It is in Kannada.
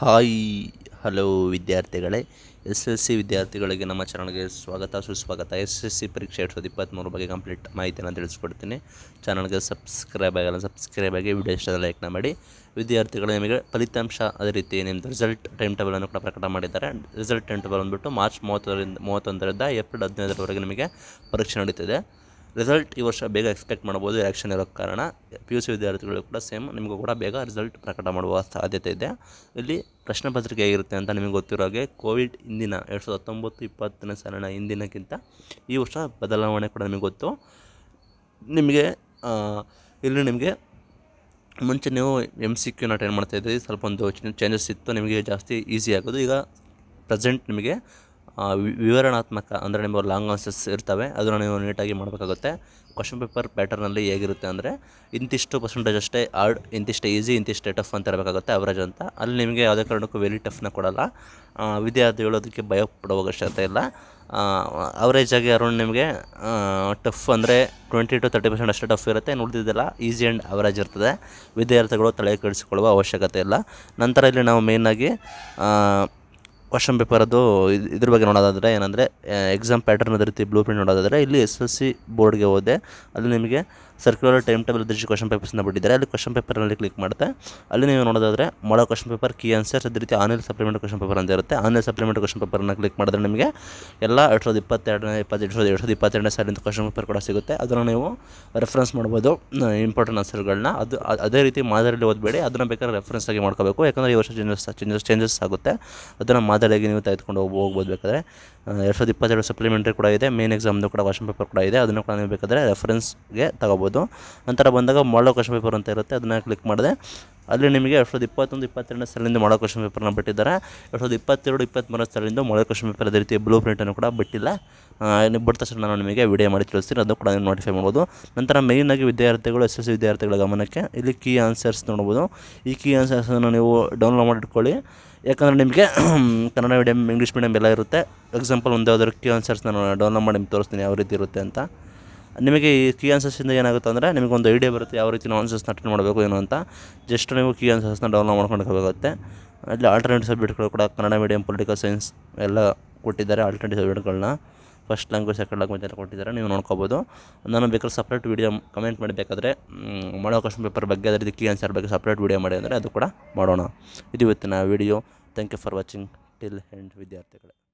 ಹಾಯ್ ಹಲೋ ವಿದ್ಯಾರ್ಥಿಗಳೇ ಎಸ್ ಎಸ್ ಸಿ ವಿದ್ಯಾರ್ಥಿಗಳಿಗೆ ನಮ್ಮ ಚಾನಲ್ಗೆ ಸ್ವಾಗತ ಸುಸ್ವಾಗತ ಎಸ್ ಎಸ್ ಸಿ ಪರೀಕ್ಷೆ ಎರಡು ಸಾವಿರದ ಇಪ್ಪತ್ತ್ಮೂರು ಬಗ್ಗೆ ಕಂಪ್ಲೀಟ್ ಮಾಹಿತಿಯನ್ನು ತಿಳಿಸ್ಕೊಡ್ತೀನಿ ಚಾನಲ್ಗೆ ಸಬ್ಸ್ಕ್ರೈಬ್ ಆಗಲ್ಲ ಸಬ್ಸ್ಕ್ರೈಬ್ ಆಗಿ ವಿಡಿಯೋ ಇಷ್ಟದ ಲೈಕ್ನ ಮಾಡಿ ವಿದ್ಯಾರ್ಥಿಗಳು ನಿಮಗೆ ಫಲಿತಾಂಶ ಅದೇ ರೀತಿ ನಿಮ್ಮದು ರಿಸಲ್ಟ್ ಟೈಮ್ ಟೇಬಲನ್ನು ಕೂಡ ಪ್ರಕಟ ಮಾಡಿದ್ದಾರೆ ರಿಸಲ್ಟ್ ಟೈಮ್ ಟೇಬಲ್ ಬಂದುಬಿಟ್ಟು ಮಾರ್ಚ್ ಮೂವತ್ತರಿಂದ ಮೂವತ್ತೊಂದರಿಂದ ಏಪ್ರಿಲ್ ಹದಿನೈದರವರೆಗೆ ನಿಮಗೆ ಪರೀಕ್ಷೆ ನಡೀತಿದೆ ರಿಸಲ್ಟ್ ಈ ವರ್ಷ ಬೇಗ ಎಕ್ಸ್ಪೆಕ್ಟ್ ಮಾಡ್ಬೋದು ಎಲೆಕ್ಷನ್ ಇರೋ ಕಾರಣ ಪಿ ಯು ಸಿ ವಿದ್ಯಾರ್ಥಿಗಳು ಕೂಡ ಸೇಮ್ ನಿಮಗೂ ಕೂಡ ಬೇಗ ರಿಸಲ್ಟ್ ಪ್ರಕಟ ಮಾಡುವ ಸಾಧ್ಯತೆ ಇದೆ ಇಲ್ಲಿ ಪ್ರಶ್ನೆ ಪತ್ರಿಕೆ ಹೇಗಿರುತ್ತೆ ಅಂತ ನಿಮಗೆ ಗೊತ್ತಿರೋ ಹಾಗೆ ಕೋವಿಡ್ ಹಿಂದಿನ ಎರಡು ಸಾವಿರದ ಹತ್ತೊಂಬತ್ತು ಇಪ್ಪತ್ತನೇ ಸಾಲಿನ ಹಿಂದಿನಕ್ಕಿಂತ ಈ ವರ್ಷ ಬದಲಾವಣೆ ಕೂಡ ನಿಮಗೆ ಗೊತ್ತು ನಿಮಗೆ ಇಲ್ಲಿ ನಿಮಗೆ ಮುಂಚೆ ನೀವು ಎಮ್ ಸಿ ಕ್ಯೂನ ಅಟೆಂಡ್ ಮಾಡ್ತಾಯಿದ್ದೀರಿ ಸ್ವಲ್ಪ ಒಂದು ಚೇಂಜಸ್ ಇತ್ತು ನಿಮಗೆ ಜಾಸ್ತಿ ಈಸಿ ಆಗೋದು ಈಗ ಪ್ರೆಸೆಂಟ್ ನಿಮಗೆ ವಿವರಣಾತ್ಮಕ ಅಂದರೆ ನಿಮ್ಮ ಲಾಂಗ್ ಆನ್ಸರ್ಸ್ ಇರ್ತವೆ ಅದನ್ನು ನೀವು ನೀಟಾಗಿ ಮಾಡಬೇಕಾಗುತ್ತೆ ಕ್ವಶನ್ ಪೇಪರ್ ಪ್ಯಾಟರ್ನಲ್ಲಿ ಹೇಗಿರುತ್ತೆ ಅಂದರೆ ಇಂತಿಷ್ಟು ಪರ್ಸೆಂಟೇಜ್ ಅಷ್ಟೇ ಆರ್ಡ್ ಇಂತಿಷ್ಟು ಈಸಿ ಇಂತಿಷ್ಟು ಟಫ್ ಅಂತ ಇರಬೇಕಾಗುತ್ತೆ ಅವರೇಜ್ ಅಂತ ಅಲ್ಲಿ ನಿಮಗೆ ಯಾವುದೇ ಕಾರಣಕ್ಕೂ ವೆರಿ ಟಫ್ನ ಕೊಡಲ್ಲ ವಿದ್ಯಾರ್ಥಿ ಹೇಳೋದಕ್ಕೆ ಭಯ ಪಡುವ ಅವಶ್ಯಕತೆ ಇಲ್ಲ ಅವರೇಜಾಗಿ ಅರೌಂಡ್ ನಿಮಗೆ ಟಫ್ ಅಂದರೆ ಟ್ವೆಂಟಿ ಟು ತರ್ಟಿ ಪರ್ಸೆಂಟ್ ಅಷ್ಟೇ ಟಫ್ ಇರುತ್ತೆ ನೋಡ್ತಿದ್ದೆಲ್ಲ ಈಸಿ ಆ್ಯಂಡ್ ಅವರೇಜ್ ಇರ್ತದೆ ವಿದ್ಯಾರ್ಥಿಗಳು ತಲೆ ಕೆಡಿಸಿಕೊಳ್ಳುವ ಅವಶ್ಯಕತೆ ಇಲ್ಲ ನಂತರ ಇಲ್ಲಿ ನಾವು ಮೇಯ್ನಾಗಿ ಕ್ವಶನ್ ಪೇಪರದು ಇದ್ರ ಬಗ್ಗೆ ನೋಡೋದಾದರೆ ಏನಂದರೆ ಎಕ್ಸಾಮ್ ಪ್ಯಾಟರ್ನ್ ಅದೇ ರೀತಿ ಬ್ಲೂ ಪ್ರಿಂಟ್ ನೋಡೋದಾದರೆ ಇಲ್ಲಿ ಎಸ್ ಎಸ್ ಸಿ ಬೋರ್ಡ್ಗೆ ಹೋದೆ ಅಲ್ಲಿ ನಿಮಗೆ ಸರ್ಕ್ಯುಲರ್ ಟೈಮ್ ಟೇಬಲ್ ಅದೇ ರೀತಿ ಕ್ವಶನ್ ಪೇಪರ್ಸ್ನ ಬಿಟ್ಟಿದ್ದಾರೆ ಅಲ್ಲಿ ಕ್ವಶನ್ ಪೇಪರ್ನಲ್ಲಿ ಕ್ಲಿಕ್ ಮಾಡುತ್ತೆ ಅಲ್ಲಿ ನೀವು ನೋಡೋದಾದರೆ ಮೊಳ ಕ್ವಶನ್ ಪೇಪರ್ ಕೀ ಆನ್ಸರ್ಸ್ ಅದೇ ರೀತಿ ಆನ್ಲೈನ್ ಸಪ್ಲಿಮೆಂಟ್ ಕ್ವಶನ್ ಪೇಪರ್ ಅಂತ ಇರುತ್ತೆ ಆನ್ಲೈನ್ ಸಪ್ಲಿಮೆಂಟ್ ಕ್ವಶನ್ ಪೇಪರ್ನ ಕ್ಲಿಕ್ ಮಾಡಿದ್ರೆ ನಿಮಗೆ ಎಲ್ಲ ಎರಡು ಸಾವಿರದ ಇಪ್ಪತ್ತೆರಡನೇ ಇಪ್ಪತ್ತೆರಡು ಸಾವಿರದ ಎರಡು ಸಾವಿರದ ಇಪ್ಪತ್ತೆರಡನೇ ಸಾಲಿನ ಕ್ವಶನ್ ಪೇಪರ್ ಕೂಡ ಸಿಗುತ್ತೆ ಅದನ್ನು ನೀವು ರೆಫರೆನ್ಸ್ ಮಾಡ್ಬೋದು ಇಂಪಾರ್ಟೆಂಟ್ ಆನ್ಸರ್ಗಳನ್ನ ಅದು ಅದೇ ರೀತಿ ಮಾದರಿಯಲ್ಲಿ ಓದಬೇಡಿ ಅದನ್ನು ಬೇಕಾದ್ರೆ ರೆಫರೆನ್ಸ್ ಆಗಿ ಮಾಡ್ಕೋಬೇಕು ಯಾಕಂದರೆ ಈ ವರ್ಷ ಚೇಂಜಸ್ ಚೇಂಜಸ್ ಚೇಂಜಸ್ ಆಗುತ್ತೆ ಅದನ್ನು ಮಾದರಿಯಾಗಿ ನೀವು ತೆಗೆದುಕೊಂಡು ಹೋಗಿ ಹೋಗ್ಬೋದು ಬೇಕಾದರೆ ಎರಡು ಸಾವಿರದ ಇಪ್ಪತ್ತೆರಡು ಸಪ್ಲಿಮೆಂಟ್ರಿ ಕೂಡ ಇದೆ ಮೇನ್ ಎಕ್ಸಾಮ್ದು ಕೂಡ ಕ್ವಶನ್ ಪೇಪರ್ ಕೂಡ ಇದೆ ಅದನ್ನು ಕೂಡ ನೀವು ಬೇಕಾದರೆ ರೆಫರೆನ್ಸ್ಗೆ ತಗೋಬೋದು ನಂತರ ಬಂದಾಗ ಮಾಡೋ ಕ್ವಶನ್ ಪೇಪರ್ ಅಂತ ಇರುತ್ತೆ ಅದನ್ನು ಕ್ಲಿಕ್ ಮಾಡಿದೆ ಅಲ್ಲಿ ನಿಮಗೆ ಎರಡು ಸಾವಿರದ ಇಪ್ಪತ್ತೊಂದು ಇಪ್ಪತ್ತೆರಡನೇ ಸಾಲಿನಿಂದ ಮಾಡೋ ಕ್ವಶನ್ ಪೇಪರ್ನ ಬಿಟ್ಟಿದ್ದಾರೆ ಎರಡು ಸಾವಿರದ ಇಪ್ಪತ್ತೆರಡು ಇಪ್ಪತ್ತ್ಮೂರನೇ ಸಾಲಿನಿಂದ ಮೊಳ ಕ್ವಶನ್ ಪೇಪರ್ ಅದೇ ರೀತಿ ಬ್ಲೂ ಪ್ರಿಂಟನ್ನು ಕೂಡ ಬಿಟ್ಟಿಲ್ಲ ಬಟ್ ತಕ್ಷಣ ನಾನು ನಿಮಗೆ ವಿಡಿಯೋ ಮಾಡಿ ತಿಳಿಸ್ತೀನಿ ಅದು ಕೂಡ ನೀವು ನೋಟಿಫೈ ಮಾಡ್ಬೋದು ನಂತರ ಮೇಯ್ನಾಗಿ ವಿದ್ಯಾರ್ಥಿಗಳು ಎಸ್ ಎಸ್ ವಿದ್ಯಾರ್ಥಿಗಳ ಗಮನಕ್ಕೆ ಇಲ್ಲಿ ಕೀ ಆನ್ಸರ್ಸ್ ನೋಡ್ಬೋದು ಈ ಕೀ ಆನ್ಸರ್ಸನ್ನು ನೀವು ಡೌನ್ಲೋಡ್ ಮಾಡಿಟ್ಕೊಳ್ಳಿ ಯಾಕಂದರೆ ನಿಮಗೆ ಕನ್ನಡ ಮೀಡಿಯಮ್ ಇಂಗ್ಲೀಷ್ ಮೀಡಿಯಮ್ ಎಲ್ಲ ಇರುತ್ತೆ ಎಕ್ಸಾಂಪಲ್ ಒಂದು ಯಾವುದಾದ್ರು ಕೀ ಆನ್ಸರ್ಸ್ ನಾನು ಡೌನ್ಲೋಡ್ ಮಾಡಿ ನಿಮ್ಗೆ ತೋರಿಸ್ತೀನಿ ಯಾವ ರೀತಿ ಇರುತ್ತೆ ಅಂತ ನಿಮಗೆ ಈ ಕೀ ಆನ್ಸರ್ಸಿಂದ ಏನಾಗುತ್ತೆ ಅಂದರೆ ನಿಮಗೆ ಒಂದು ಐಡಿಯಾ ಬರುತ್ತೆ ಯಾವ ರೀತಿ ನಾವು ಆನ್ಸರ್ಸ್ನ ಅಟೆಂಡ್ ಮಾಡಬೇಕು ಏನು ಅಂತ ಜಸ್ಟ್ ನೀವು ಕೀ ಆನ್ಸರ್ಸ್ನ ಡೌನ್ಲೋಡ್ ಮಾಡ್ಕೊಬೇಕಾಗುತ್ತೆ ಅಲ್ಲಿ ಆಲ್ಟರ್ನೇಟಿವ್ ಸಬ್ಜೆಕ್ಟ್ಗಳು ಕೂಡ ಕನ್ನಡ ಮೀಡಿಯಂ ಪೊಲಿಟಿಕಲ್ ಸೈನ್ಸ್ ಎಲ್ಲ ಕೊಟ್ಟಿದ್ದಾರೆ ಆಲ್ಟರ್ನೇಟಿವ್ ಸಬ್ಜೆಕ್ಟ್ಗಳನ್ನ ಫಸ್ಟ್ ಲ್ಯಾಂಗ್ವೇಜ್ ಸೆಕೆಂಡ್ ಲ್ಯಾಂಗ್ವೇಜ್ ಎಲ್ಲ ಕೊಟ್ಟಿದ್ದಾರೆ ನೀವು ನೋಡ್ಕೋಬೋದು ನಾನು ಬೇಕಾದ್ರೆ ಸಪ್ರೇಟ್ ವೀಡಿಯೋ ಕಮೆಂಟ್ ಮಾಡಬೇಕಾದ್ರೆ ಮಾಡೋ ಕ್ವಶನ್ ಪೇಪರ್ ಬಗ್ಗೆ ಅದರ ಕೀ ಆನ್ಸರ್ ಬಗ್ಗೆ ಸಪ್ರೇಟ್ ವೀಡಿಯೋ ಮಾಡಿ ಅಂದರೆ ಅದು ಕೂಡ ಮಾಡೋಣ ಇದು ಇವತ್ತಿನ video thank you for watching till end ವಿದ್ಯಾರ್ಥಿಗಳೇ